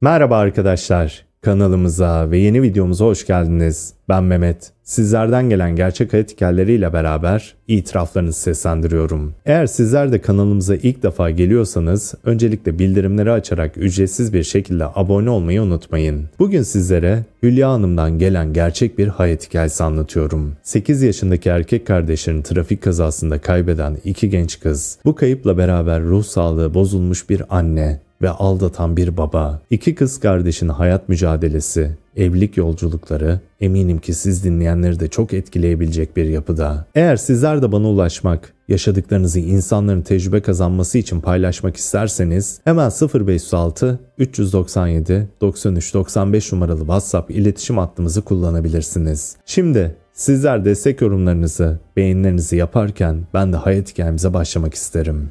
Merhaba arkadaşlar. Kanalımıza ve yeni videomuza hoş geldiniz. Ben Mehmet. Sizlerden gelen gerçek hayat hikayeleriyle beraber itiraflarınızı seslendiriyorum. Eğer sizler de kanalımıza ilk defa geliyorsanız öncelikle bildirimleri açarak ücretsiz bir şekilde abone olmayı unutmayın. Bugün sizlere Hülya Hanım'dan gelen gerçek bir hayat hikayesi anlatıyorum. 8 yaşındaki erkek kardeşlerini trafik kazasında kaybeden iki genç kız, bu kayıpla beraber ruh sağlığı bozulmuş bir anne ve aldatan bir baba, iki kız kardeşin hayat mücadelesi, evlilik yolculukları eminim ki siz dinleyenleri de çok etkileyebilecek bir yapıda. Eğer sizler de bana ulaşmak, yaşadıklarınızı insanların tecrübe kazanması için paylaşmak isterseniz hemen 0536 397 93 95 numaralı WhatsApp iletişim hattımızı kullanabilirsiniz. Şimdi sizler destek yorumlarınızı, beğenilerinizi yaparken ben de hayat hikayemize başlamak isterim.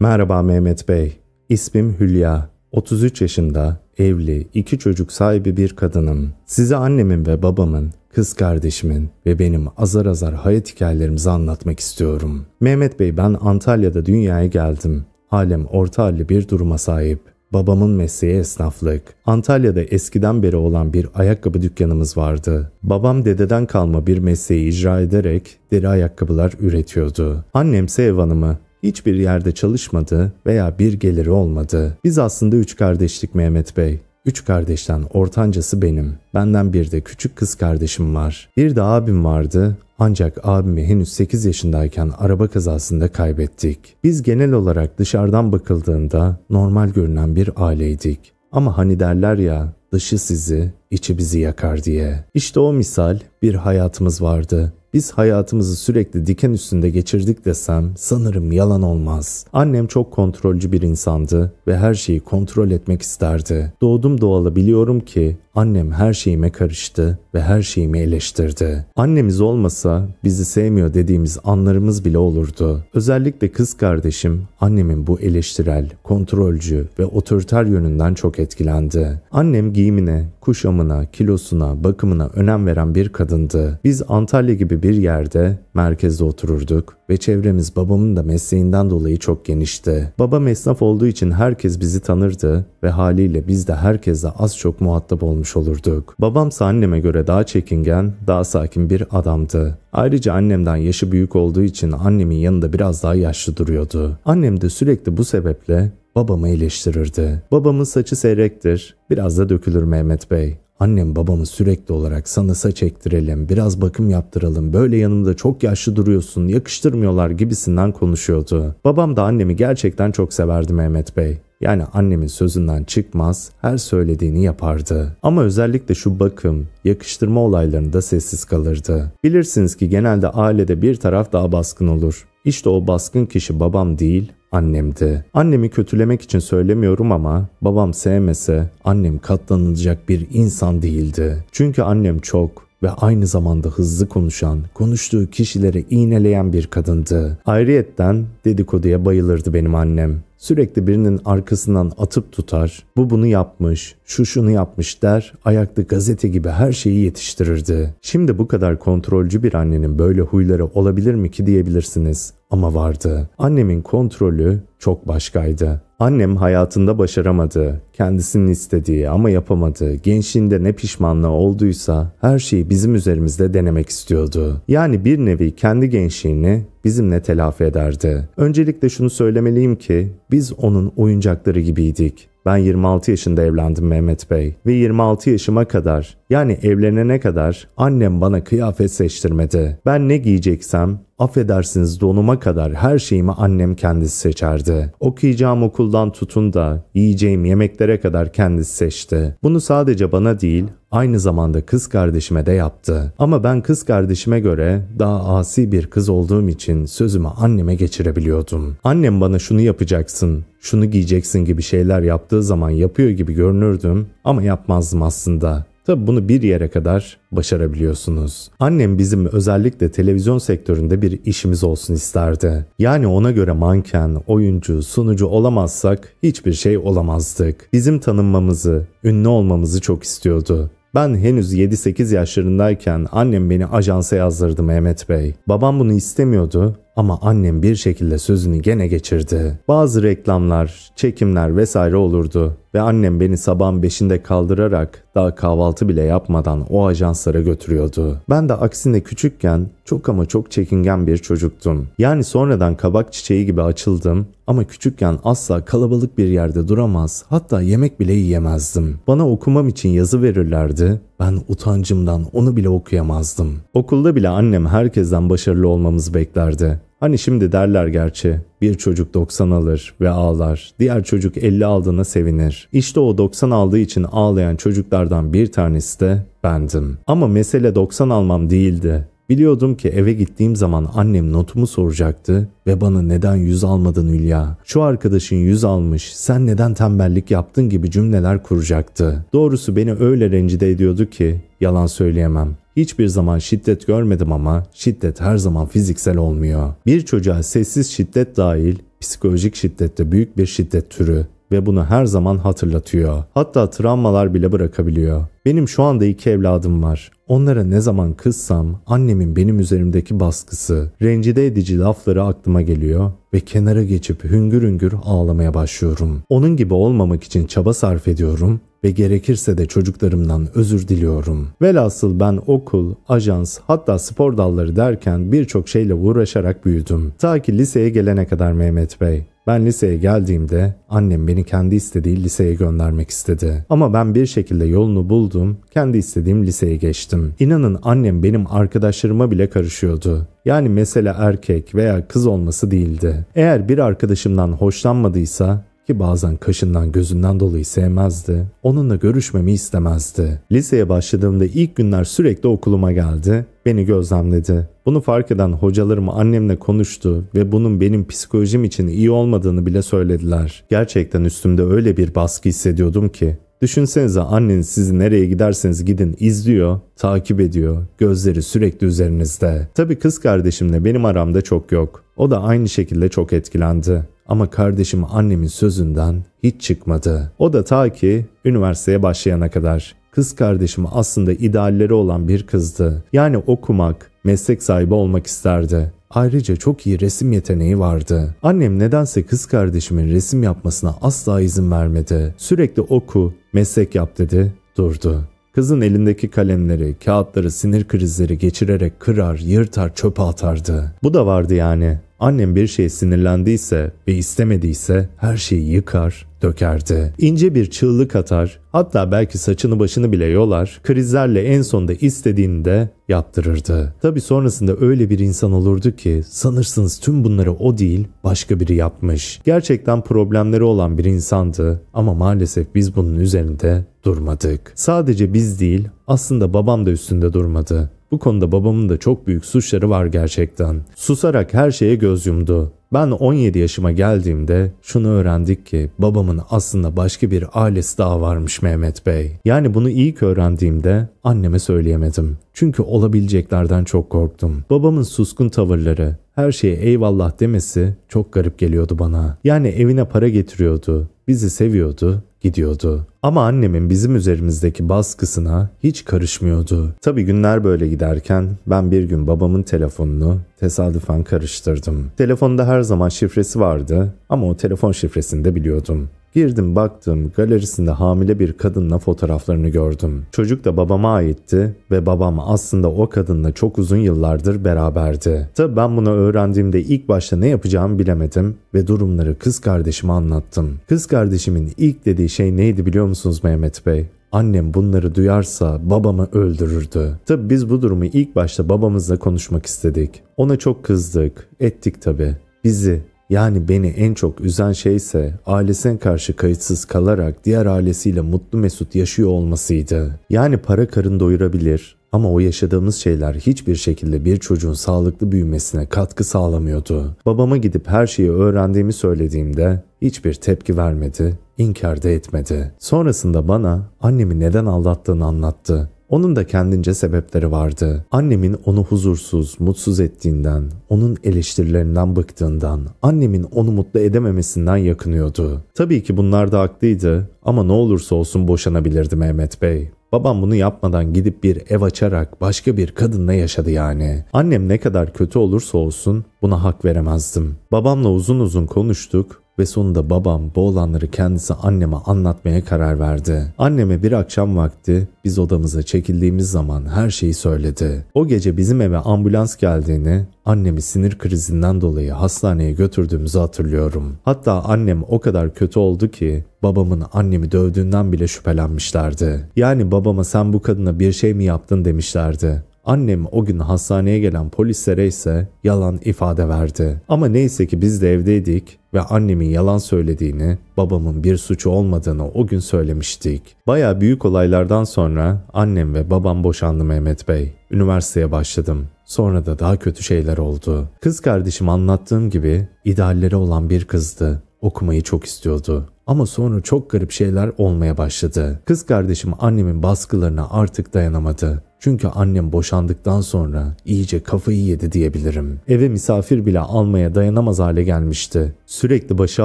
Merhaba Mehmet Bey. İsmim Hülya. 33 yaşında, evli, iki çocuk sahibi bir kadınım. Size annemin ve babamın, kız kardeşimin ve benim azar azar hayat hikayelerimizi anlatmak istiyorum. Mehmet Bey ben Antalya'da dünyaya geldim. Halim orta halli bir duruma sahip. Babamın mesleği esnaflık. Antalya'da eskiden beri olan bir ayakkabı dükkanımız vardı. Babam dededen kalma bir mesleği icra ederek deri ayakkabılar üretiyordu. Annemse ev hanımı hiçbir yerde çalışmadı veya bir geliri olmadı. Biz aslında üç kardeşlik Mehmet Bey. Üç kardeşten ortancası benim. Benden bir de küçük kız kardeşim var. Bir de abim vardı ancak abimi henüz 8 yaşındayken araba kazasında kaybettik. Biz genel olarak dışarıdan bakıldığında normal görünen bir aileydik. Ama hani derler ya dışı sizi, içi bizi yakar diye. İşte o misal bir hayatımız vardı biz hayatımızı sürekli diken üstünde geçirdik desem sanırım yalan olmaz. Annem çok kontrolcü bir insandı ve her şeyi kontrol etmek isterdi. Doğdum doğalı biliyorum ki Annem her şeyime karıştı ve her şeyimi eleştirdi. Annemiz olmasa bizi sevmiyor dediğimiz anlarımız bile olurdu. Özellikle kız kardeşim annemin bu eleştirel, kontrolcü ve otoriter yönünden çok etkilendi. Annem giyimine, kuşamına, kilosuna, bakımına önem veren bir kadındı. Biz Antalya gibi bir yerde merkezde otururduk ve çevremiz babamın da mesleğinden dolayı çok genişti. Babam esnaf olduğu için herkes bizi tanırdı ve haliyle biz de herkese az çok muhatap olmuş olurduk. Babamsa anneme göre daha çekingen, daha sakin bir adamdı. Ayrıca annemden yaşı büyük olduğu için annemin yanında biraz daha yaşlı duruyordu. Annem de sürekli bu sebeple babamı eleştirirdi. Babamın saçı seyrektir, biraz da dökülür Mehmet Bey. Annem babamı sürekli olarak sana saç ektirelim, biraz bakım yaptıralım, böyle yanımda çok yaşlı duruyorsun, yakıştırmıyorlar gibisinden konuşuyordu. Babam da annemi gerçekten çok severdi Mehmet Bey. Yani annemin sözünden çıkmaz, her söylediğini yapardı. Ama özellikle şu bakım, yakıştırma olaylarında sessiz kalırdı. Bilirsiniz ki genelde ailede bir taraf daha baskın olur. İşte o baskın kişi babam değil, annemdi. Annemi kötülemek için söylemiyorum ama babam sevmese annem katlanılacak bir insan değildi. Çünkü annem çok ve aynı zamanda hızlı konuşan, konuştuğu kişilere iğneleyen bir kadındı. Ayrıyetten dedikoduya bayılırdı benim annem. Sürekli birinin arkasından atıp tutar, bu bunu yapmış, şu şunu yapmış der, ayakta gazete gibi her şeyi yetiştirirdi. Şimdi bu kadar kontrolcü bir annenin böyle huyları olabilir mi ki diyebilirsiniz ama vardı. Annemin kontrolü çok başkaydı. Annem hayatında başaramadığı, kendisinin istediği ama yapamadığı, gençliğinde ne pişmanlığı olduysa her şeyi bizim üzerimizde denemek istiyordu. Yani bir nevi kendi gençliğini bizimle telafi ederdi. Öncelikle şunu söylemeliyim ki biz onun oyuncakları gibiydik. Ben 26 yaşında evlendim Mehmet Bey ve 26 yaşıma kadar yani evlenene kadar annem bana kıyafet seçtirmedi. Ben ne giyeceksem affedersiniz donuma kadar her şeyimi annem kendisi seçerdi. Okuyacağım okuldan tutun da yiyeceğim yemeklere kadar kendisi seçti. Bunu sadece bana değil aynı zamanda kız kardeşime de yaptı. Ama ben kız kardeşime göre daha asi bir kız olduğum için sözümü anneme geçirebiliyordum. Annem bana şunu yapacaksın, şunu giyeceksin gibi şeyler yaptığı zaman yapıyor gibi görünürdüm ama yapmazdım aslında. Tabi bunu bir yere kadar başarabiliyorsunuz. Annem bizim özellikle televizyon sektöründe bir işimiz olsun isterdi. Yani ona göre manken, oyuncu, sunucu olamazsak hiçbir şey olamazdık. Bizim tanınmamızı, ünlü olmamızı çok istiyordu. Ben henüz 7-8 yaşlarındayken annem beni ajansa yazdırdı Mehmet Bey. Babam bunu istemiyordu ama annem bir şekilde sözünü gene geçirdi. Bazı reklamlar, çekimler vesaire olurdu ve annem beni sabahın beşinde kaldırarak daha kahvaltı bile yapmadan o ajanslara götürüyordu. Ben de aksine küçükken çok ama çok çekingen bir çocuktum. Yani sonradan kabak çiçeği gibi açıldım ama küçükken asla kalabalık bir yerde duramaz hatta yemek bile yiyemezdim. Bana okumam için yazı verirlerdi. Ben utancımdan onu bile okuyamazdım. Okulda bile annem herkesten başarılı olmamızı beklerdi. Hani şimdi derler gerçi bir çocuk 90 alır ve ağlar. Diğer çocuk 50 aldığına sevinir. İşte o 90 aldığı için ağlayan çocuklardan bir tanesi de bendim. Ama mesele 90 almam değildi. Biliyordum ki eve gittiğim zaman annem notumu soracaktı ve bana neden yüz almadın Hülya, şu arkadaşın yüz almış, sen neden tembellik yaptın gibi cümleler kuracaktı. Doğrusu beni öyle rencide ediyordu ki yalan söyleyemem. Hiçbir zaman şiddet görmedim ama şiddet her zaman fiziksel olmuyor. Bir çocuğa sessiz şiddet dahil psikolojik şiddette büyük bir şiddet türü ve bunu her zaman hatırlatıyor. Hatta travmalar bile bırakabiliyor. Benim şu anda iki evladım var. Onlara ne zaman kızsam annemin benim üzerimdeki baskısı, rencide edici lafları aklıma geliyor ve kenara geçip hüngür hüngür ağlamaya başlıyorum. Onun gibi olmamak için çaba sarf ediyorum ve gerekirse de çocuklarımdan özür diliyorum. Velhasıl ben okul, ajans hatta spor dalları derken birçok şeyle uğraşarak büyüdüm. Ta ki liseye gelene kadar Mehmet Bey. Ben liseye geldiğimde annem beni kendi istediği liseye göndermek istedi. Ama ben bir şekilde yolunu buldum, kendi istediğim liseye geçtim. İnanın annem benim arkadaşlarıma bile karışıyordu. Yani mesele erkek veya kız olması değildi. Eğer bir arkadaşımdan hoşlanmadıysa ki bazen kaşından gözünden dolayı sevmezdi. Onunla görüşmemi istemezdi. Liseye başladığımda ilk günler sürekli okuluma geldi. Beni gözlemledi. Bunu fark eden hocalarım annemle konuştu ve bunun benim psikolojim için iyi olmadığını bile söylediler. Gerçekten üstümde öyle bir baskı hissediyordum ki Düşünsenize annen sizi nereye giderseniz gidin izliyor, takip ediyor, gözleri sürekli üzerinizde. Tabii kız kardeşimle benim aramda çok yok. O da aynı şekilde çok etkilendi. Ama kardeşim annemin sözünden hiç çıkmadı. O da ta ki üniversiteye başlayana kadar. Kız kardeşim aslında idealleri olan bir kızdı. Yani okumak, meslek sahibi olmak isterdi. Ayrıca çok iyi resim yeteneği vardı. Annem nedense kız kardeşimin resim yapmasına asla izin vermedi. Sürekli oku, meslek yap dedi, durdu. Kızın elindeki kalemleri, kağıtları sinir krizleri geçirerek kırar, yırtar, çöpe atardı. Bu da vardı yani. Annem bir şey sinirlendiyse ve istemediyse her şeyi yıkar, dökerdi. İnce bir çığlık atar, hatta belki saçını başını bile yolar, krizlerle en sonunda istediğini de yaptırırdı. Tabi sonrasında öyle bir insan olurdu ki sanırsınız tüm bunları o değil başka biri yapmış. Gerçekten problemleri olan bir insandı ama maalesef biz bunun üzerinde durmadık. Sadece biz değil aslında babam da üstünde durmadı. Bu konuda babamın da çok büyük suçları var gerçekten. Susarak her şeye göz yumdu. Ben 17 yaşıma geldiğimde şunu öğrendik ki babamın aslında başka bir ailesi daha varmış Mehmet Bey. Yani bunu ilk öğrendiğimde anneme söyleyemedim. Çünkü olabileceklerden çok korktum. Babamın suskun tavırları, her şeye eyvallah demesi çok garip geliyordu bana. Yani evine para getiriyordu, bizi seviyordu, gidiyordu. Ama annemin bizim üzerimizdeki baskısına hiç karışmıyordu. Tabi günler böyle giderken ben bir gün babamın telefonunu tesadüfen karıştırdım. Telefonda her zaman şifresi vardı ama o telefon şifresini de biliyordum. Girdim baktım galerisinde hamile bir kadınla fotoğraflarını gördüm. Çocuk da babama aitti ve babam aslında o kadınla çok uzun yıllardır beraberdi. Tabi ben bunu öğrendiğimde ilk başta ne yapacağımı bilemedim ve durumları kız kardeşime anlattım. Kız kardeşimin ilk dediği şey neydi biliyor musunuz Mehmet Bey? Annem bunları duyarsa babamı öldürürdü. Tabi biz bu durumu ilk başta babamızla konuşmak istedik. Ona çok kızdık. Ettik tabi. Bizi yani beni en çok üzen şey ise ailesine karşı kayıtsız kalarak diğer ailesiyle mutlu mesut yaşıyor olmasıydı. Yani para karın doyurabilir ama o yaşadığımız şeyler hiçbir şekilde bir çocuğun sağlıklı büyümesine katkı sağlamıyordu. Babama gidip her şeyi öğrendiğimi söylediğimde hiçbir tepki vermedi, inkar da etmedi. Sonrasında bana annemi neden aldattığını anlattı. Onun da kendince sebepleri vardı. Annemin onu huzursuz, mutsuz ettiğinden, onun eleştirilerinden bıktığından, annemin onu mutlu edememesinden yakınıyordu. Tabii ki bunlar da haklıydı ama ne olursa olsun boşanabilirdi Mehmet Bey. Babam bunu yapmadan gidip bir ev açarak başka bir kadınla yaşadı yani. Annem ne kadar kötü olursa olsun buna hak veremezdim. Babamla uzun uzun konuştuk ve sonunda babam bu olanları kendisi anneme anlatmaya karar verdi. Anneme bir akşam vakti biz odamıza çekildiğimiz zaman her şeyi söyledi. O gece bizim eve ambulans geldiğini, annemi sinir krizinden dolayı hastaneye götürdüğümüzü hatırlıyorum. Hatta annem o kadar kötü oldu ki babamın annemi dövdüğünden bile şüphelenmişlerdi. Yani babama sen bu kadına bir şey mi yaptın demişlerdi. Annem o gün hastaneye gelen polislere ise yalan ifade verdi. Ama neyse ki biz de evdeydik ve annemin yalan söylediğini, babamın bir suçu olmadığını o gün söylemiştik. Baya büyük olaylardan sonra annem ve babam boşandı Mehmet Bey. Üniversiteye başladım. Sonra da daha kötü şeyler oldu. Kız kardeşim anlattığım gibi idealleri olan bir kızdı. Okumayı çok istiyordu. Ama sonra çok garip şeyler olmaya başladı. Kız kardeşim annemin baskılarına artık dayanamadı. Çünkü annem boşandıktan sonra iyice kafayı yedi diyebilirim. Eve misafir bile almaya dayanamaz hale gelmişti. Sürekli başı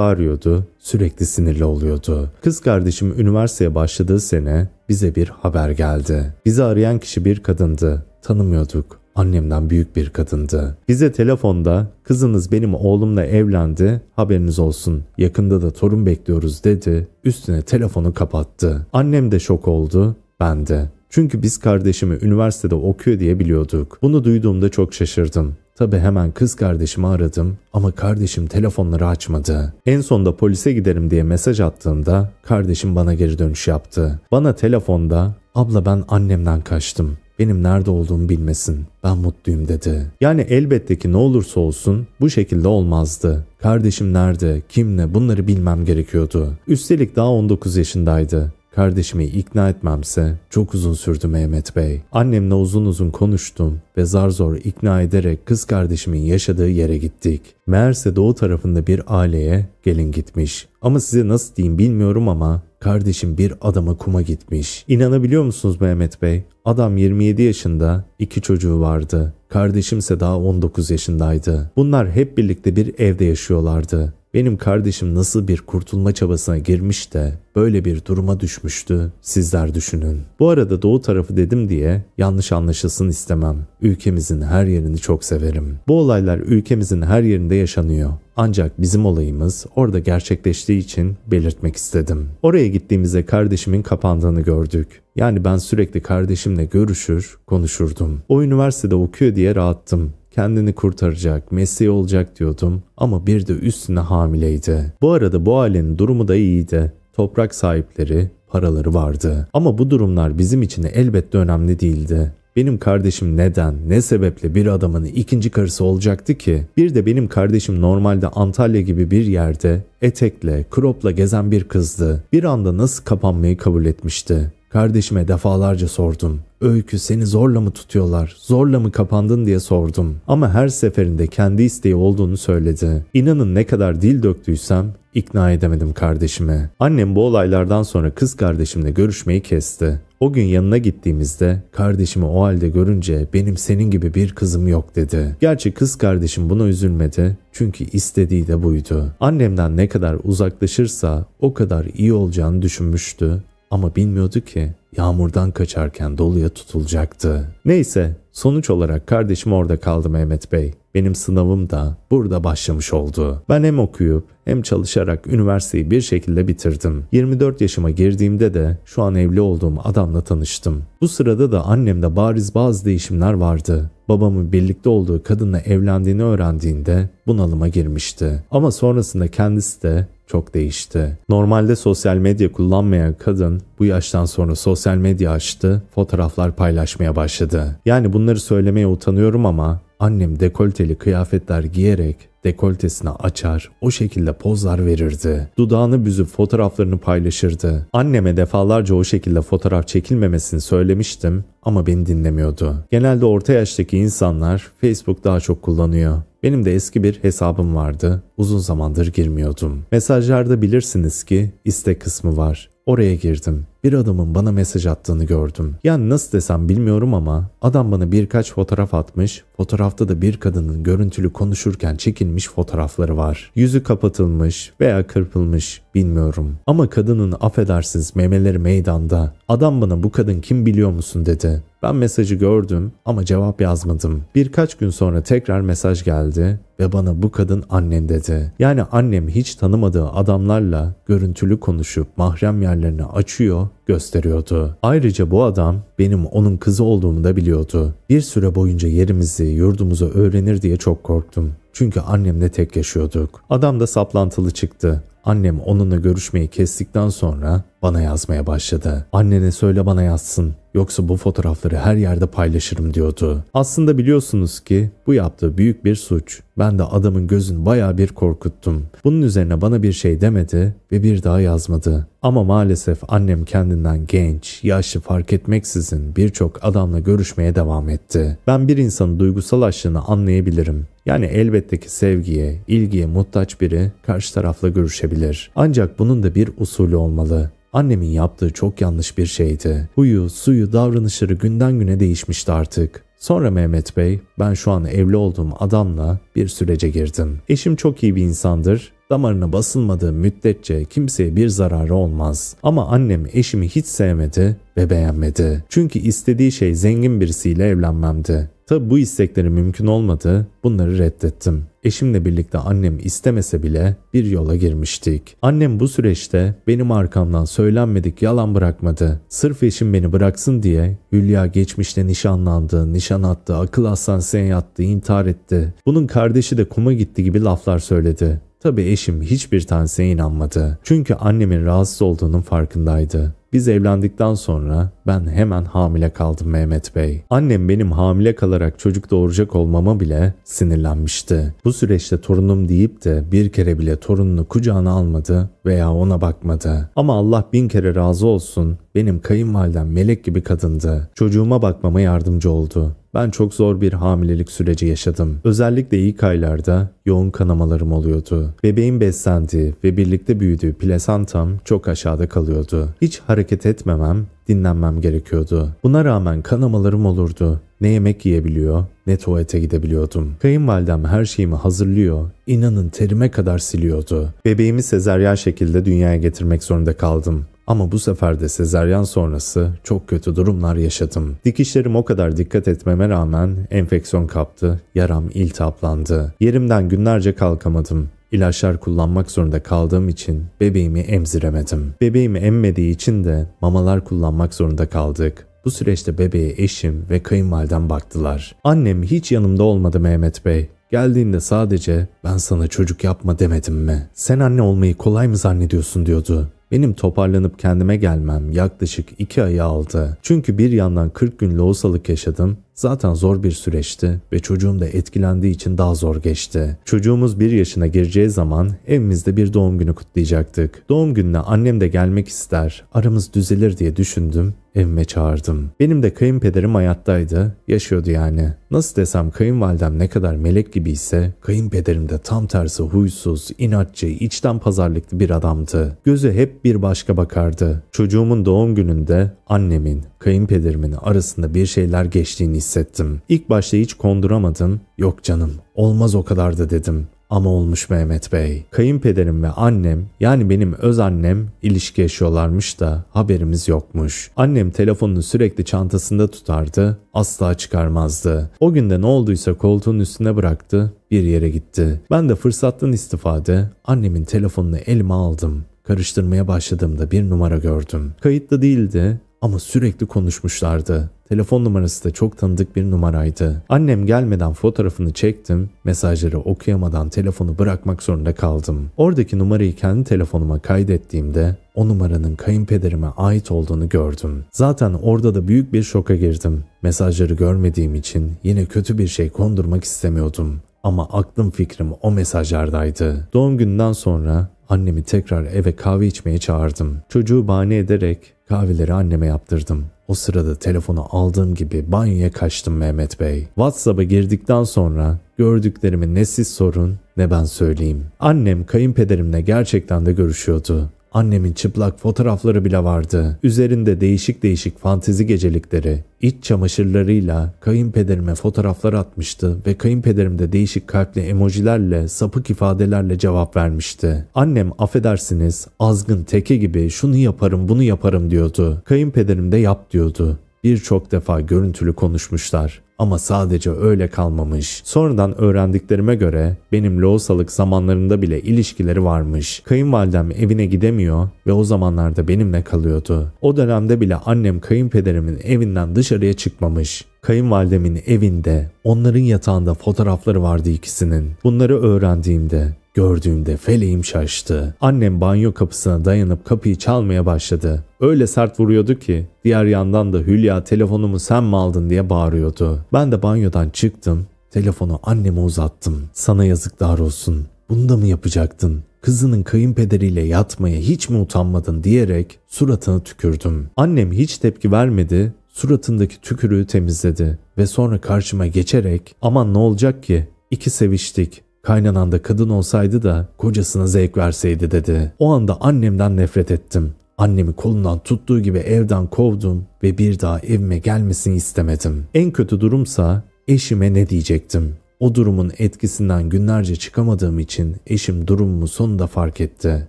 ağrıyordu, sürekli sinirli oluyordu. Kız kardeşim üniversiteye başladığı sene bize bir haber geldi. Bizi arayan kişi bir kadındı. Tanımıyorduk Annemden büyük bir kadındı. Bize telefonda kızınız benim oğlumla evlendi haberiniz olsun yakında da torun bekliyoruz dedi. Üstüne telefonu kapattı. Annem de şok oldu ben de. Çünkü biz kardeşimi üniversitede okuyor diye biliyorduk. Bunu duyduğumda çok şaşırdım. Tabi hemen kız kardeşimi aradım ama kardeşim telefonları açmadı. En sonda polise giderim diye mesaj attığımda kardeşim bana geri dönüş yaptı. Bana telefonda abla ben annemden kaçtım benim nerede olduğumu bilmesin, ben mutluyum dedi. Yani elbette ki ne olursa olsun bu şekilde olmazdı. Kardeşim nerede, kimle bunları bilmem gerekiyordu. Üstelik daha 19 yaşındaydı. Kardeşimi ikna etmemse çok uzun sürdü Mehmet Bey. Annemle uzun uzun konuştum ve zar zor ikna ederek kız kardeşimin yaşadığı yere gittik. Meğerse doğu tarafında bir aileye gelin gitmiş. Ama size nasıl diyeyim bilmiyorum ama Kardeşim bir adama kuma gitmiş. İnanabiliyor musunuz Mehmet Bey? Adam 27 yaşında, iki çocuğu vardı. Kardeşimse daha 19 yaşındaydı. Bunlar hep birlikte bir evde yaşıyorlardı. Benim kardeşim nasıl bir kurtulma çabasına girmiş de böyle bir duruma düşmüştü sizler düşünün. Bu arada doğu tarafı dedim diye yanlış anlaşılsın istemem. Ülkemizin her yerini çok severim. Bu olaylar ülkemizin her yerinde yaşanıyor. Ancak bizim olayımız orada gerçekleştiği için belirtmek istedim. Oraya gittiğimizde kardeşimin kapandığını gördük. Yani ben sürekli kardeşimle görüşür, konuşurdum. O üniversitede okuyor diye rahattım kendini kurtaracak, Mesih olacak diyordum ama bir de üstüne hamileydi. Bu arada bu ailenin durumu da iyiydi. Toprak sahipleri, paraları vardı. Ama bu durumlar bizim için elbette önemli değildi. Benim kardeşim neden, ne sebeple bir adamın ikinci karısı olacaktı ki? Bir de benim kardeşim normalde Antalya gibi bir yerde etekle, kropla gezen bir kızdı. Bir anda nasıl kapanmayı kabul etmişti? Kardeşime defalarca sordum. Öykü seni zorla mı tutuyorlar, zorla mı kapandın diye sordum. Ama her seferinde kendi isteği olduğunu söyledi. İnanın ne kadar dil döktüysem ikna edemedim kardeşime. Annem bu olaylardan sonra kız kardeşimle görüşmeyi kesti. O gün yanına gittiğimizde kardeşimi o halde görünce benim senin gibi bir kızım yok dedi. Gerçi kız kardeşim buna üzülmedi çünkü istediği de buydu. Annemden ne kadar uzaklaşırsa o kadar iyi olacağını düşünmüştü ama bilmiyordu ki yağmurdan kaçarken doluya tutulacaktı. Neyse sonuç olarak kardeşim orada kaldı Mehmet Bey. Benim sınavım da burada başlamış oldu. Ben hem okuyup hem çalışarak üniversiteyi bir şekilde bitirdim. 24 yaşıma girdiğimde de şu an evli olduğum adamla tanıştım. Bu sırada da annemde bariz bazı değişimler vardı babamın birlikte olduğu kadınla evlendiğini öğrendiğinde bunalıma girmişti. Ama sonrasında kendisi de çok değişti. Normalde sosyal medya kullanmayan kadın bu yaştan sonra sosyal medya açtı, fotoğraflar paylaşmaya başladı. Yani bunları söylemeye utanıyorum ama Annem dekolteli kıyafetler giyerek dekoltesini açar, o şekilde pozlar verirdi. Dudağını büzüp fotoğraflarını paylaşırdı. Anneme defalarca o şekilde fotoğraf çekilmemesini söylemiştim ama beni dinlemiyordu. Genelde orta yaştaki insanlar Facebook daha çok kullanıyor. Benim de eski bir hesabım vardı. Uzun zamandır girmiyordum. Mesajlarda bilirsiniz ki istek kısmı var. Oraya girdim bir adamın bana mesaj attığını gördüm. Yani nasıl desem bilmiyorum ama adam bana birkaç fotoğraf atmış. Fotoğrafta da bir kadının görüntülü konuşurken çekilmiş fotoğrafları var. Yüzü kapatılmış veya kırpılmış bilmiyorum. Ama kadının affedersiniz memeleri meydanda. Adam bana bu kadın kim biliyor musun dedi. Ben mesajı gördüm ama cevap yazmadım. Birkaç gün sonra tekrar mesaj geldi ve bana bu kadın annen dedi. Yani annem hiç tanımadığı adamlarla görüntülü konuşup mahrem yerlerini açıyor gösteriyordu. Ayrıca bu adam benim onun kızı olduğumu da biliyordu. Bir süre boyunca yerimizi, yurdumuzu öğrenir diye çok korktum. Çünkü annemle tek yaşıyorduk. Adam da saplantılı çıktı. Annem onunla görüşmeyi kestikten sonra bana yazmaya başladı. Annene söyle bana yazsın. Yoksa bu fotoğrafları her yerde paylaşırım diyordu. Aslında biliyorsunuz ki bu yaptığı büyük bir suç. Ben de adamın gözünü baya bir korkuttum. Bunun üzerine bana bir şey demedi ve bir daha yazmadı. Ama maalesef annem kendinden genç, yaşlı fark etmeksizin birçok adamla görüşmeye devam etti. Ben bir insanın duygusal açlığını anlayabilirim. Yani elbette ki sevgiye, ilgiye muhtaç biri karşı tarafla görüşebilir. Ancak bunun da bir usulü olmalı. Annemin yaptığı çok yanlış bir şeydi. Huyu, suyu, davranışları günden güne değişmişti artık. Sonra Mehmet Bey, ben şu an evli olduğum adamla bir sürece girdim. Eşim çok iyi bir insandır. Damarına basılmadığı müddetçe kimseye bir zararı olmaz. Ama annem eşimi hiç sevmedi ve beğenmedi. Çünkü istediği şey zengin birisiyle evlenmemdi. Tabi bu istekleri mümkün olmadı, bunları reddettim. Eşimle birlikte annem istemese bile bir yola girmiştik. Annem bu süreçte benim arkamdan söylenmedik yalan bırakmadı. Sırf eşim beni bıraksın diye Hülya geçmişte nişanlandı, nişan attı, akıl hastanesine yattı, intihar etti. Bunun kardeşi de kuma gitti gibi laflar söyledi. Tabii eşim hiçbir tanesine inanmadı. Çünkü annemin rahatsız olduğunun farkındaydı. Biz evlendikten sonra ben hemen hamile kaldım Mehmet Bey. Annem benim hamile kalarak çocuk doğuracak olmama bile sinirlenmişti. Bu süreçte torunum deyip de bir kere bile torununu kucağına almadı veya ona bakmadı. Ama Allah bin kere razı olsun benim kayınvalidem melek gibi kadındı. Çocuğuma bakmama yardımcı oldu. Ben çok zor bir hamilelik süreci yaşadım. Özellikle ilk aylarda yoğun kanamalarım oluyordu. Bebeğin beslendiği ve birlikte büyüdüğü plasantam çok aşağıda kalıyordu. Hiç hareket etmemem, dinlenmem gerekiyordu. Buna rağmen kanamalarım olurdu. Ne yemek yiyebiliyor ne tuvalete gidebiliyordum. Kayınvalidem her şeyimi hazırlıyor, inanın terime kadar siliyordu. Bebeğimi sezeryan şekilde dünyaya getirmek zorunda kaldım. Ama bu sefer de sezeryan sonrası çok kötü durumlar yaşadım. Dikişlerim o kadar dikkat etmeme rağmen enfeksiyon kaptı, yaram iltihaplandı. Yerimden günlerce kalkamadım. İlaçlar kullanmak zorunda kaldığım için bebeğimi emziremedim. Bebeğimi emmediği için de mamalar kullanmak zorunda kaldık. Bu süreçte bebeğe eşim ve kayınvaliden baktılar. Annem hiç yanımda olmadı Mehmet Bey. Geldiğinde sadece ben sana çocuk yapma demedim mi? Sen anne olmayı kolay mı zannediyorsun diyordu. Benim toparlanıp kendime gelmem yaklaşık 2 ayı aldı. Çünkü bir yandan 40 gün loğusalık yaşadım, Zaten zor bir süreçti ve çocuğum da etkilendiği için daha zor geçti. Çocuğumuz bir yaşına gireceği zaman evimizde bir doğum günü kutlayacaktık. Doğum gününe annem de gelmek ister, aramız düzelir diye düşündüm evime çağırdım. Benim de kayınpederim hayattaydı, yaşıyordu yani. Nasıl desem kayınvalidem ne kadar melek gibiyse, kayınpederim de tam tersi huysuz, inatçı, içten pazarlıklı bir adamdı. Gözü hep bir başka bakardı. Çocuğumun doğum gününde annemin, kayınpederimin arasında bir şeyler geçtiğini hissettim. İlk başta hiç konduramadım. Yok canım olmaz o kadar da dedim. Ama olmuş Mehmet Bey. Kayınpederim ve annem yani benim öz annem ilişki yaşıyorlarmış da haberimiz yokmuş. Annem telefonunu sürekli çantasında tutardı asla çıkarmazdı. O günde ne olduysa koltuğun üstüne bıraktı bir yere gitti. Ben de fırsattan istifade annemin telefonunu elime aldım. Karıştırmaya başladığımda bir numara gördüm. Kayıtlı değildi ama sürekli konuşmuşlardı. Telefon numarası da çok tanıdık bir numaraydı. Annem gelmeden fotoğrafını çektim, mesajları okuyamadan telefonu bırakmak zorunda kaldım. Oradaki numarayı kendi telefonuma kaydettiğimde o numaranın kayınpederime ait olduğunu gördüm. Zaten orada da büyük bir şoka girdim. Mesajları görmediğim için yine kötü bir şey kondurmak istemiyordum. Ama aklım fikrim o mesajlardaydı. Doğum günden sonra Annemi tekrar eve kahve içmeye çağırdım. Çocuğu bahane ederek kahveleri anneme yaptırdım. O sırada telefonu aldığım gibi banyoya kaçtım Mehmet Bey. WhatsApp'a girdikten sonra gördüklerimi ne siz sorun ne ben söyleyeyim. Annem kayınpederimle gerçekten de görüşüyordu. Annemin çıplak fotoğrafları bile vardı. Üzerinde değişik değişik fantezi gecelikleri, iç çamaşırlarıyla kayınpederime fotoğraflar atmıştı ve kayınpederim de değişik kalpli emojilerle, sapık ifadelerle cevap vermişti. Annem affedersiniz azgın teke gibi şunu yaparım bunu yaparım diyordu. Kayınpederim de yap diyordu. Birçok defa görüntülü konuşmuşlar ama sadece öyle kalmamış. Sonradan öğrendiklerime göre benim loğusalık zamanlarında bile ilişkileri varmış. Kayınvalidem evine gidemiyor ve o zamanlarda benimle kalıyordu. O dönemde bile annem kayınpederimin evinden dışarıya çıkmamış. Kayınvalidemin evinde, onların yatağında fotoğrafları vardı ikisinin. Bunları öğrendiğimde Gördüğümde feleğim şaştı. Annem banyo kapısına dayanıp kapıyı çalmaya başladı. Öyle sert vuruyordu ki diğer yandan da Hülya telefonumu sen mi aldın diye bağırıyordu. Ben de banyodan çıktım. Telefonu anneme uzattım. Sana yazıklar olsun. Bunu da mı yapacaktın? Kızının kayınpederiyle yatmaya hiç mi utanmadın diyerek suratını tükürdüm. Annem hiç tepki vermedi, suratındaki tükürüğü temizledi ve sonra karşıma geçerek aman ne olacak ki? İki seviştik Kaynanan da kadın olsaydı da kocasına zevk verseydi dedi. O anda annemden nefret ettim. Annemi kolundan tuttuğu gibi evden kovdum ve bir daha evime gelmesini istemedim. En kötü durumsa eşime ne diyecektim? O durumun etkisinden günlerce çıkamadığım için eşim durumumu sonunda fark etti.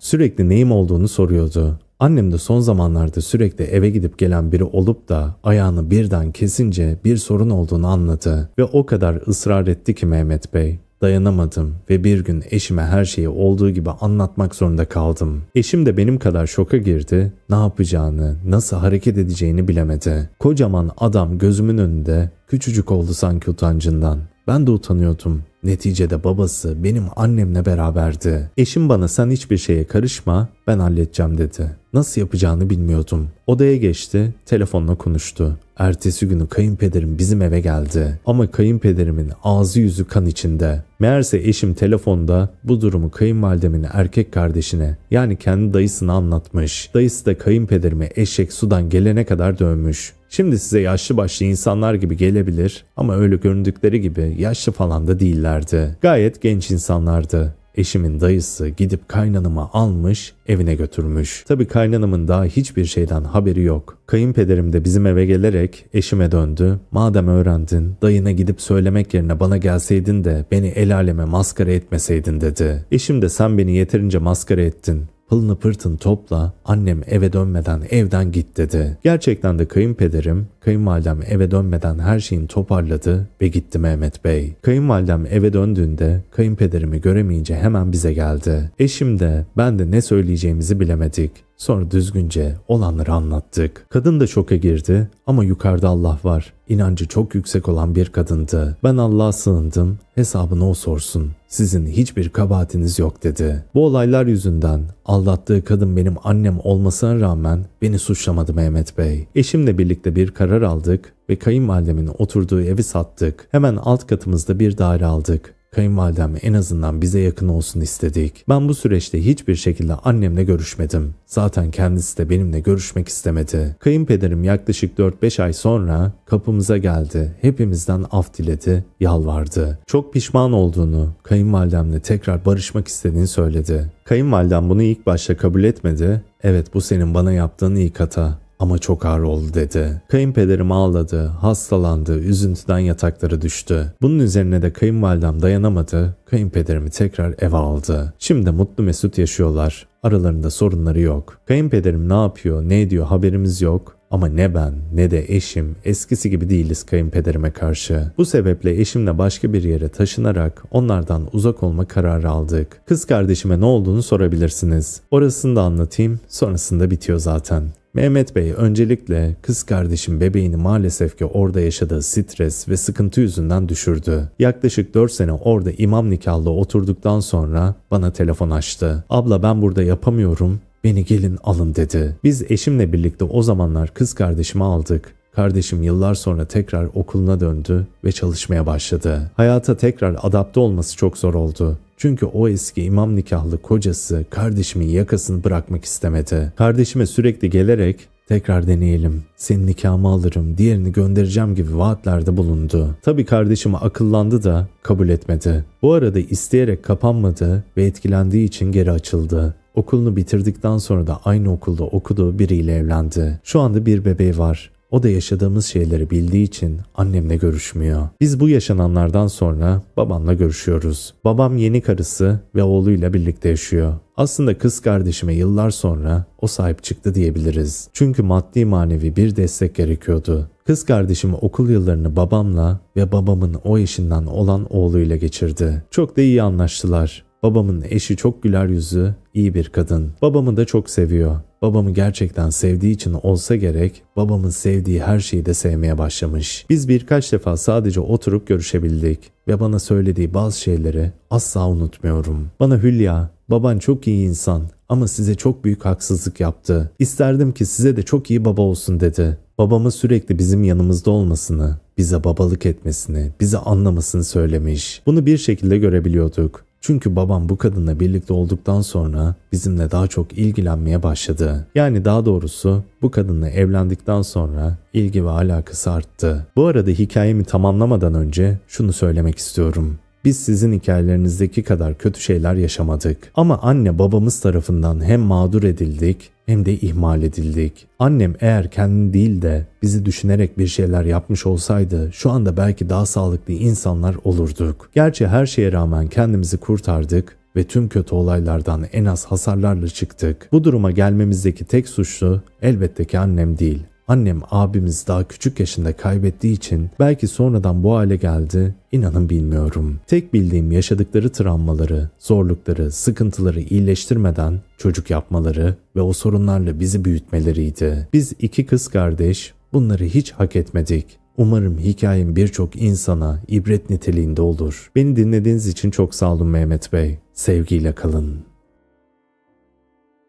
Sürekli neyim olduğunu soruyordu. Annem de son zamanlarda sürekli eve gidip gelen biri olup da ayağını birden kesince bir sorun olduğunu anladı ve o kadar ısrar etti ki Mehmet Bey. Dayanamadım ve bir gün eşime her şeyi olduğu gibi anlatmak zorunda kaldım. Eşim de benim kadar şoka girdi. Ne yapacağını, nasıl hareket edeceğini bilemedi. Kocaman adam gözümün önünde küçücük oldu sanki utancından. Ben de utanıyordum. Neticede babası benim annemle beraberdi. Eşim bana sen hiçbir şeye karışma ben halledeceğim dedi. Nasıl yapacağını bilmiyordum. Odaya geçti, telefonla konuştu. Ertesi günü kayınpederim bizim eve geldi. Ama kayınpederimin ağzı yüzü kan içinde. Meğerse eşim telefonda bu durumu kayınvalidemin erkek kardeşine yani kendi dayısına anlatmış. Dayısı da kayınpederimi eşek sudan gelene kadar dövmüş. Şimdi size yaşlı başlı insanlar gibi gelebilir ama öyle göründükleri gibi yaşlı falan da değillerdi. Gayet genç insanlardı. Eşimin dayısı gidip kaynanımı almış evine götürmüş. Tabi kaynanımın daha hiçbir şeyden haberi yok. Kayınpederim de bizim eve gelerek eşime döndü. Madem öğrendin dayına gidip söylemek yerine bana gelseydin de beni el aleme maskara etmeseydin dedi. Eşim de sen beni yeterince maskara ettin. Pılını pırtın topla annem eve dönmeden evden git dedi. Gerçekten de kayınpederim Kayınvalidem eve dönmeden her şeyini toparladı ve gitti Mehmet Bey. Kayınvalidem eve döndüğünde kayınpederimi göremeyince hemen bize geldi. Eşim de ben de ne söyleyeceğimizi bilemedik. Sonra düzgünce olanları anlattık. Kadın da şoka girdi ama yukarıda Allah var. İnancı çok yüksek olan bir kadındı. Ben Allah'a sığındım, hesabını o sorsun. Sizin hiçbir kabahatiniz yok dedi. Bu olaylar yüzünden aldattığı kadın benim annem olmasına rağmen beni suçlamadı Mehmet Bey. Eşimle birlikte bir karar karar aldık ve kayınvalidemin oturduğu evi sattık. Hemen alt katımızda bir daire aldık. Kayınvalidem en azından bize yakın olsun istedik. Ben bu süreçte hiçbir şekilde annemle görüşmedim. Zaten kendisi de benimle görüşmek istemedi. Kayınpederim yaklaşık 4-5 ay sonra kapımıza geldi. Hepimizden af diledi, yalvardı. Çok pişman olduğunu, kayınvalidemle tekrar barışmak istediğini söyledi. Kayınvalidem bunu ilk başta kabul etmedi. Evet bu senin bana yaptığın ilk hata ama çok ağır oldu dedi. Kayınpederim ağladı, hastalandı, üzüntüden yataklara düştü. Bunun üzerine de kayınvalidem dayanamadı, kayınpederimi tekrar eve aldı. Şimdi mutlu mesut yaşıyorlar. Aralarında sorunları yok. Kayınpederim ne yapıyor, ne ediyor haberimiz yok. Ama ne ben ne de eşim eskisi gibi değiliz kayınpederime karşı. Bu sebeple eşimle başka bir yere taşınarak onlardan uzak olma kararı aldık. Kız kardeşime ne olduğunu sorabilirsiniz. Orasını da anlatayım sonrasında bitiyor zaten. Mehmet Bey öncelikle kız kardeşim bebeğini maalesef ki orada yaşadığı stres ve sıkıntı yüzünden düşürdü. Yaklaşık 4 sene orada imam nikahlı oturduktan sonra bana telefon açtı. Abla ben burada yapamıyorum, beni gelin alın dedi. Biz eşimle birlikte o zamanlar kız kardeşimi aldık. Kardeşim yıllar sonra tekrar okuluna döndü ve çalışmaya başladı. Hayata tekrar adapte olması çok zor oldu. Çünkü o eski imam nikahlı kocası kardeşimin yakasını bırakmak istemedi. Kardeşime sürekli gelerek tekrar deneyelim, senin nikahımı alırım, diğerini göndereceğim gibi vaatlerde bulundu. Tabii kardeşim akıllandı da kabul etmedi. Bu arada isteyerek kapanmadı ve etkilendiği için geri açıldı. Okulunu bitirdikten sonra da aynı okulda okuduğu biriyle evlendi. Şu anda bir bebeği var o da yaşadığımız şeyleri bildiği için annemle görüşmüyor. Biz bu yaşananlardan sonra babamla görüşüyoruz. Babam yeni karısı ve oğluyla birlikte yaşıyor. Aslında kız kardeşime yıllar sonra o sahip çıktı diyebiliriz. Çünkü maddi manevi bir destek gerekiyordu. Kız kardeşim okul yıllarını babamla ve babamın o eşinden olan oğluyla geçirdi. Çok da iyi anlaştılar. Babamın eşi çok güler yüzü, iyi bir kadın. Babamı da çok seviyor. Babamı gerçekten sevdiği için olsa gerek babamın sevdiği her şeyi de sevmeye başlamış. Biz birkaç defa sadece oturup görüşebildik ve bana söylediği bazı şeyleri asla unutmuyorum. Bana Hülya, baban çok iyi insan ama size çok büyük haksızlık yaptı. İsterdim ki size de çok iyi baba olsun dedi. Babamı sürekli bizim yanımızda olmasını, bize babalık etmesini, bize anlamasını söylemiş. Bunu bir şekilde görebiliyorduk. Çünkü babam bu kadınla birlikte olduktan sonra bizimle daha çok ilgilenmeye başladı. Yani daha doğrusu bu kadınla evlendikten sonra ilgi ve alakası arttı. Bu arada hikayemi tamamlamadan önce şunu söylemek istiyorum. Biz sizin hikayelerinizdeki kadar kötü şeyler yaşamadık. Ama anne babamız tarafından hem mağdur edildik hem de ihmal edildik. Annem eğer kendini değil de bizi düşünerek bir şeyler yapmış olsaydı şu anda belki daha sağlıklı insanlar olurduk. Gerçi her şeye rağmen kendimizi kurtardık ve tüm kötü olaylardan en az hasarlarla çıktık. Bu duruma gelmemizdeki tek suçlu elbette ki annem değil Annem abimiz daha küçük yaşında kaybettiği için belki sonradan bu hale geldi İnanın bilmiyorum. Tek bildiğim yaşadıkları travmaları, zorlukları, sıkıntıları iyileştirmeden çocuk yapmaları ve o sorunlarla bizi büyütmeleriydi. Biz iki kız kardeş bunları hiç hak etmedik. Umarım hikayem birçok insana ibret niteliğinde olur. Beni dinlediğiniz için çok sağ olun Mehmet Bey. Sevgiyle kalın.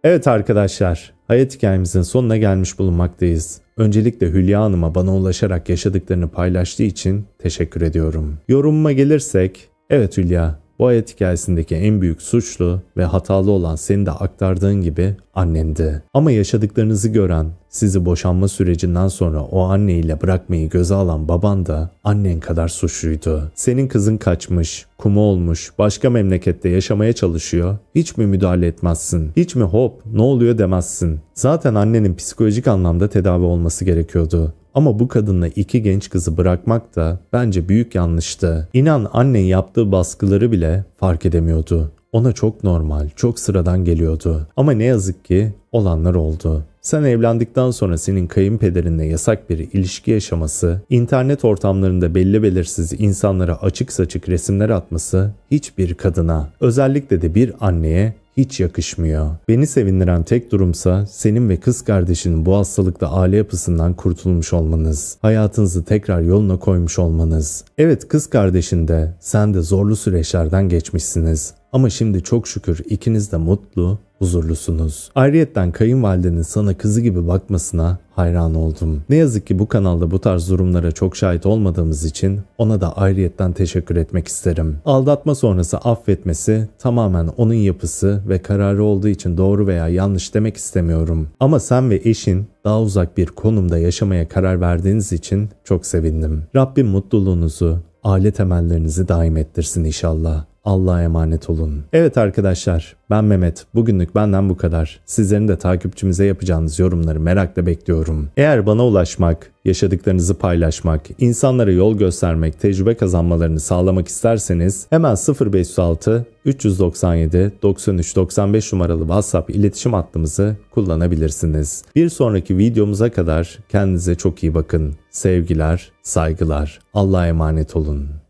Evet arkadaşlar, hayat hikayemizin sonuna gelmiş bulunmaktayız. Öncelikle Hülya Hanım'a bana ulaşarak yaşadıklarını paylaştığı için teşekkür ediyorum. Yorumuma gelirsek, evet Hülya, bu ayet hikayesindeki en büyük suçlu ve hatalı olan senin de aktardığın gibi annendi. Ama yaşadıklarınızı gören, sizi boşanma sürecinden sonra o anneyle bırakmayı göze alan baban da annen kadar suçluydu. Senin kızın kaçmış, kumu olmuş, başka memlekette yaşamaya çalışıyor. Hiç mi müdahale etmezsin? Hiç mi hop ne oluyor demezsin? Zaten annenin psikolojik anlamda tedavi olması gerekiyordu. Ama bu kadınla iki genç kızı bırakmak da bence büyük yanlıştı. İnan anne yaptığı baskıları bile fark edemiyordu. Ona çok normal, çok sıradan geliyordu. Ama ne yazık ki olanlar oldu. Sen evlendikten sonra senin kayınpederinle yasak bir ilişki yaşaması, internet ortamlarında belli belirsiz insanlara açık saçık resimler atması hiçbir kadına, özellikle de bir anneye hiç yakışmıyor. Beni sevindiren tek durumsa senin ve kız kardeşinin bu hastalıkta aile yapısından kurtulmuş olmanız. Hayatınızı tekrar yoluna koymuş olmanız. Evet kız kardeşin de sen de zorlu süreçlerden geçmişsiniz. Ama şimdi çok şükür ikiniz de mutlu, huzurlusunuz. Ayrıyetten kayınvalidenin sana kızı gibi bakmasına hayran oldum. Ne yazık ki bu kanalda bu tarz durumlara çok şahit olmadığımız için ona da ayrıyetten teşekkür etmek isterim. Aldatma sonrası affetmesi tamamen onun yapısı ve kararı olduğu için doğru veya yanlış demek istemiyorum. Ama sen ve eşin daha uzak bir konumda yaşamaya karar verdiğiniz için çok sevindim. Rabbim mutluluğunuzu, aile temellerinizi daim ettirsin inşallah. Allah'a emanet olun. Evet arkadaşlar ben Mehmet. Bugünlük benden bu kadar. Sizlerin de takipçimize yapacağınız yorumları merakla bekliyorum. Eğer bana ulaşmak, yaşadıklarınızı paylaşmak, insanlara yol göstermek, tecrübe kazanmalarını sağlamak isterseniz hemen 0506 397 93 95 numaralı WhatsApp iletişim hattımızı kullanabilirsiniz. Bir sonraki videomuza kadar kendinize çok iyi bakın. Sevgiler, saygılar. Allah'a emanet olun.